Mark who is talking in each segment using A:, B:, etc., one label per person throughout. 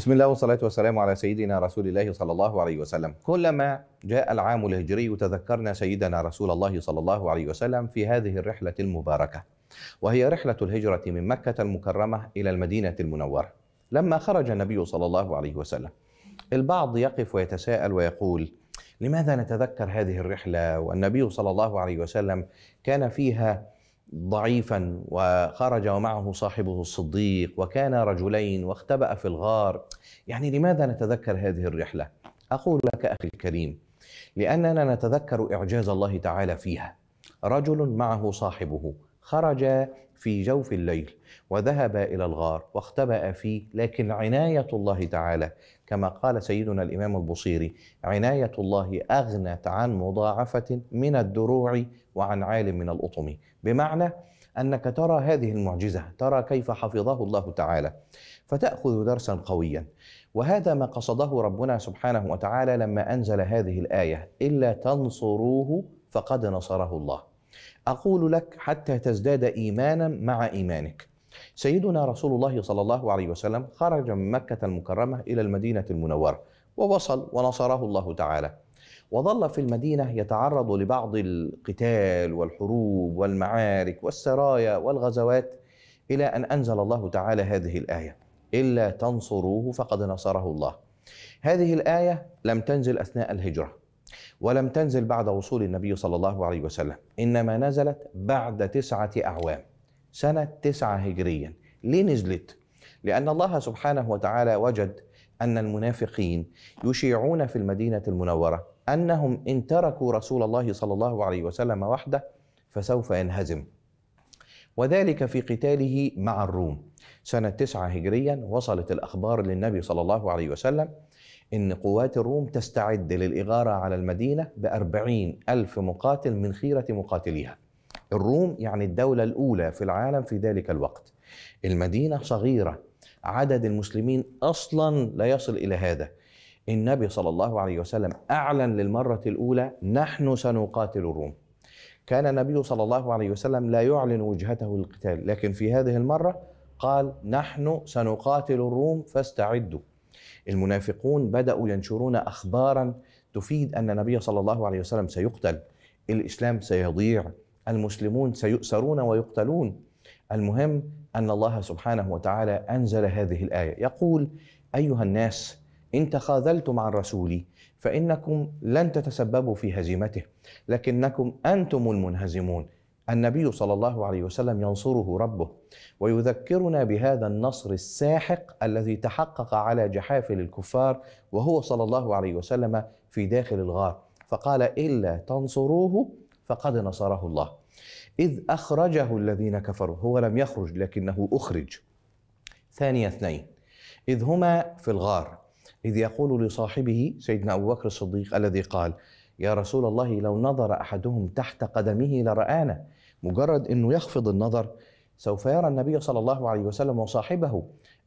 A: بسم الله والصلاة والسلام على سيدنا رسول الله صلى الله عليه وسلم كلما جاء العام الهجري تذكرنا سيدنا رسول الله صلى الله عليه وسلم في هذه الرحلة المباركة وهي رحلة الهجرة من مكة المكرمة إلى المدينة المنورة لما خرج النبي صلى الله عليه وسلم البعض يقف ويتساءل ويقول لماذا نتذكر هذه الرحلة والنبي صلى الله عليه وسلم كان فيها ضعيفا وخرج ومعه صاحبه الصديق وكان رجلين واختبأ في الغار يعني لماذا نتذكر هذه الرحلة؟ أقول لك أخي الكريم لأننا نتذكر إعجاز الله تعالى فيها رجل معه صاحبه خرج في جوف الليل وذهب الى الغار واختبأ فيه لكن عنايه الله تعالى كما قال سيدنا الامام البصيري عنايه الله اغنت عن مضاعفه من الدروع وعن عالم من الاطم بمعنى انك ترى هذه المعجزه ترى كيف حفظه الله تعالى فتاخذ درسا قويا وهذا ما قصده ربنا سبحانه وتعالى لما انزل هذه الايه الا تنصروه فقد نصره الله أقول لك حتى تزداد إيمانا مع إيمانك سيدنا رسول الله صلى الله عليه وسلم خرج من مكة المكرمة إلى المدينة المنورة ووصل ونصره الله تعالى وظل في المدينة يتعرض لبعض القتال والحروب والمعارك والسرايا والغزوات إلى أن أنزل الله تعالى هذه الآية إلا تنصروه فقد نصره الله هذه الآية لم تنزل أثناء الهجرة ولم تنزل بعد وصول النبي صلى الله عليه وسلم إنما نزلت بعد تسعة أعوام سنة تسعة هجريا ليه نزلت؟ لأن الله سبحانه وتعالى وجد أن المنافقين يشيعون في المدينة المنورة أنهم إن تركوا رسول الله صلى الله عليه وسلم وحده فسوف ينهزم وذلك في قتاله مع الروم سنة تسعة هجريا وصلت الأخبار للنبي صلى الله عليه وسلم إن قوات الروم تستعد للإغارة على المدينة بأربعين ألف مقاتل من خيرة مقاتليها الروم يعني الدولة الأولى في العالم في ذلك الوقت المدينة صغيرة عدد المسلمين أصلا لا يصل إلى هذا النبي صلى الله عليه وسلم أعلن للمرة الأولى نحن سنقاتل الروم كان النبي صلى الله عليه وسلم لا يعلن وجهته للقتال لكن في هذه المرة قال نحن سنقاتل الروم فاستعدوا المنافقون بدأوا ينشرون أخبارا تفيد أن النبي صلى الله عليه وسلم سيقتل الإسلام سيضيع المسلمون سيؤسرون ويقتلون المهم أن الله سبحانه وتعالى أنزل هذه الآية يقول أيها الناس إن تخاذلتم عن رسولي فإنكم لن تتسببوا في هزيمته لكنكم أنتم المنهزمون النبي صلى الله عليه وسلم ينصره ربه ويذكرنا بهذا النصر الساحق الذي تحقق على جحافل الكفار وهو صلى الله عليه وسلم في داخل الغار فقال الا تنصروه فقد نصره الله اذ اخرجه الذين كفروا هو لم يخرج لكنه اخرج ثاني اثنين اذ هما في الغار اذ يقول لصاحبه سيدنا ابو بكر الصديق الذي قال يا رسول الله لو نظر احدهم تحت قدمه لرانا مجرد انه يخفض النظر سوف يرى النبي صلى الله عليه وسلم وصاحبه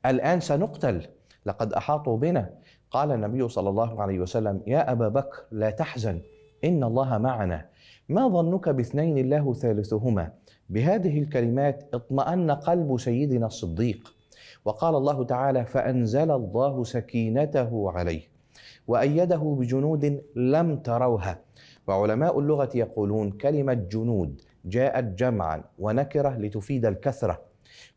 A: الان سنقتل لقد احاطوا بنا قال النبي صلى الله عليه وسلم يا ابا بكر لا تحزن ان الله معنا ما ظنك باثنين الله ثالثهما بهذه الكلمات اطمأن قلب سيدنا الصديق وقال الله تعالى فأنزل الله سكينته عليه وأيده بجنود لم تروها وعلماء اللغة يقولون كلمة جنود جاءت جمعا ونكره لتفيد الكثره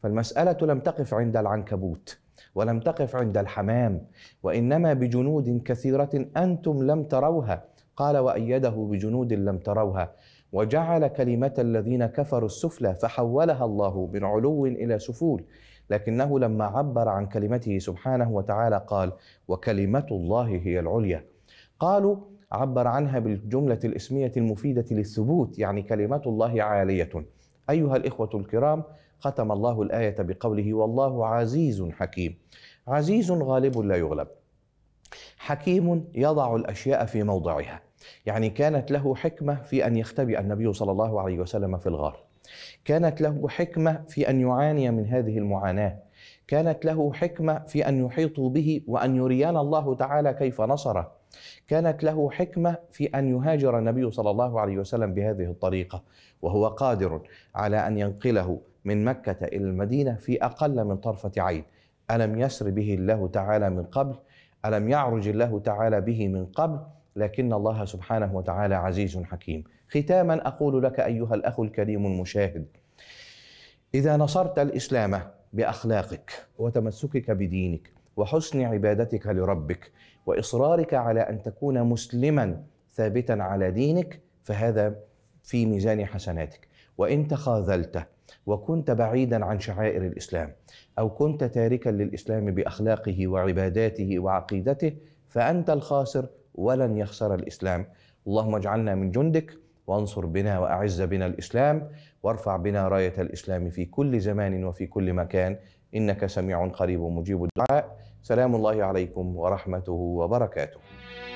A: فالمساله لم تقف عند العنكبوت ولم تقف عند الحمام وانما بجنود كثيره انتم لم تروها قال وايده بجنود لم تروها وجعل كلمه الذين كفروا السفلى فحولها الله من علو الى سفول لكنه لما عبر عن كلمته سبحانه وتعالى قال وكلمه الله هي العليا قالوا عبر عنها بالجملة الاسمية المفيدة للثبوت يعني كلمات الله عالية أيها الإخوة الكرام ختم الله الآية بقوله والله عزيز حكيم عزيز غالب لا يغلب حكيم يضع الأشياء في موضعها يعني كانت له حكمة في أن يختبئ النبي صلى الله عليه وسلم في الغار كانت له حكمة في أن يعاني من هذه المعاناة كانت له حكمة في أن يحيطوا به وأن يرينا الله تعالى كيف نصره كانت له حكمه في ان يهاجر النبي صلى الله عليه وسلم بهذه الطريقه وهو قادر على ان ينقله من مكه الى المدينه في اقل من طرفه عين الم يسر به الله تعالى من قبل الم يعرج الله تعالى به من قبل لكن الله سبحانه وتعالى عزيز حكيم ختاما اقول لك ايها الاخ الكريم المشاهد اذا نصرت الاسلام باخلاقك وتمسكك بدينك وحسن عبادتك لربك واصرارك على ان تكون مسلما ثابتا على دينك فهذا في ميزان حسناتك وان تخاذلت وكنت بعيدا عن شعائر الاسلام او كنت تاركا للاسلام باخلاقه وعباداته وعقيدته فانت الخاسر ولن يخسر الاسلام اللهم اجعلنا من جندك وانصر بنا واعز بنا الاسلام وارفع بنا رايه الاسلام في كل زمان وفي كل مكان إنك سميع قريب مجيب الدعاء سلام الله عليكم ورحمته وبركاته